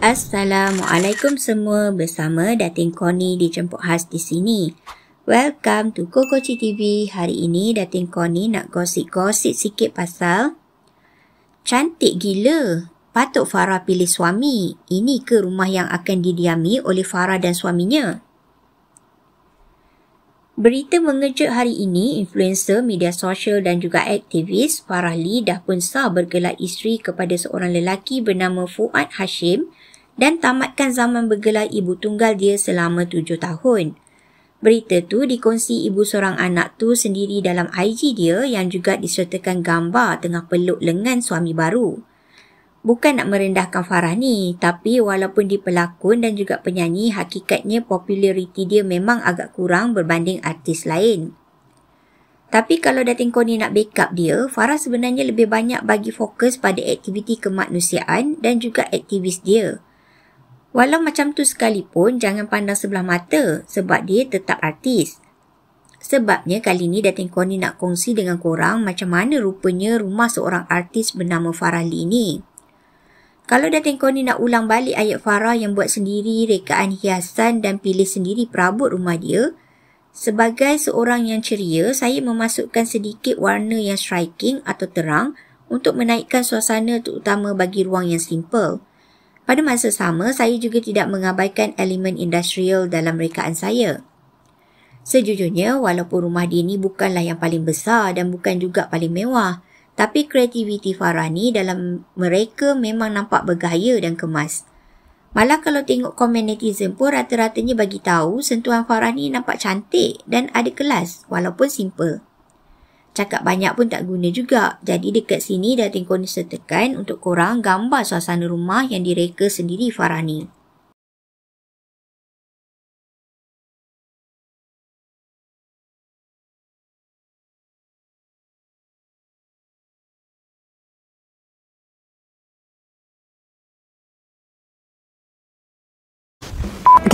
Assalamualaikum semua bersama Datin Koni di Jemput Has di sini. Welcome to Kokochi TV. Hari ini Datin Koni nak gosip-gosip sikit pasal Cantik gila. Patut Farah pilih suami. Ini ke rumah yang akan didiami oleh Farah dan suaminya? Berita mengejut hari ini, influencer, media sosial dan juga aktivis Farah Lee dah pun sah bergelar isteri kepada seorang lelaki bernama Fuad Hashim dan tamatkan zaman bergelar ibu tunggal dia selama tujuh tahun. Berita tu dikongsi ibu seorang anak tu sendiri dalam IG dia yang juga disertakan gambar tengah peluk lengan suami baru. Bukan nak merendahkan Farah ni, tapi walaupun dia pelakon dan juga penyanyi, hakikatnya populariti dia memang agak kurang berbanding artis lain. Tapi kalau dating kau nak backup dia, Farah sebenarnya lebih banyak bagi fokus pada aktiviti kemanusiaan dan juga aktivis dia. Walau macam tu sekalipun, jangan pandang sebelah mata sebab dia tetap artis. Sebabnya kali ni dating kau nak kongsi dengan korang macam mana rupanya rumah seorang artis bernama Farah Lee ni. Kalau Datin Kau ni nak ulang balik ayat Farah yang buat sendiri rekaan hiasan dan pilih sendiri perabot rumah dia, sebagai seorang yang ceria, saya memasukkan sedikit warna yang striking atau terang untuk menaikkan suasana terutama bagi ruang yang simple. Pada masa sama, saya juga tidak mengabaikan elemen industrial dalam rekaan saya. Sejujurnya, walaupun rumah dia ni bukanlah yang paling besar dan bukan juga paling mewah, tapi kreativiti Farah ni dalam mereka memang nampak bergaya dan kemas. Malah kalau tengok komen netizen pun rata-ratanya bagi tahu sentuhan Farah ni nampak cantik dan ada kelas walaupun simple. Cakap banyak pun tak guna juga. Jadi dekat sini dah tengok ni sertakan untuk korang gambar suasana rumah yang direka sendiri Farah ni.